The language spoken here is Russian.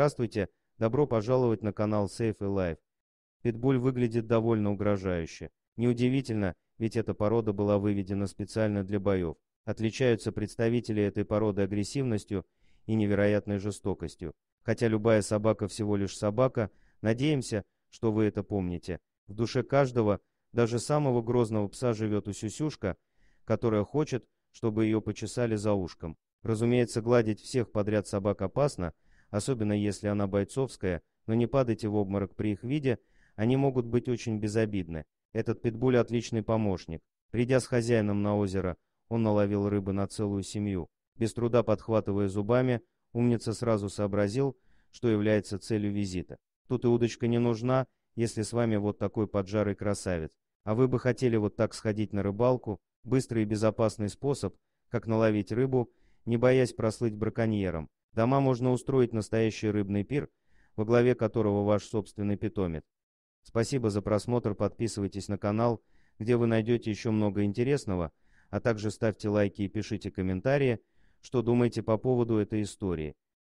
Здравствуйте, добро пожаловать на канал Safe Life. Питбуль выглядит довольно угрожающе. Неудивительно, ведь эта порода была выведена специально для боев. Отличаются представители этой породы агрессивностью и невероятной жестокостью. Хотя любая собака всего лишь собака, надеемся, что вы это помните. В душе каждого, даже самого грозного пса живет усюсюшка, которая хочет, чтобы ее почесали за ушком. Разумеется, гладить всех подряд собак опасно, особенно если она бойцовская, но не падайте в обморок при их виде, они могут быть очень безобидны. Этот питбуль отличный помощник. Придя с хозяином на озеро, он наловил рыбы на целую семью. Без труда подхватывая зубами, умница сразу сообразил, что является целью визита. Тут и удочка не нужна, если с вами вот такой поджарый красавец. А вы бы хотели вот так сходить на рыбалку, быстрый и безопасный способ, как наловить рыбу, не боясь прослыть браконьером. Дома можно устроить настоящий рыбный пир, во главе которого ваш собственный питомец. Спасибо за просмотр, подписывайтесь на канал, где вы найдете еще много интересного, а также ставьте лайки и пишите комментарии, что думаете по поводу этой истории.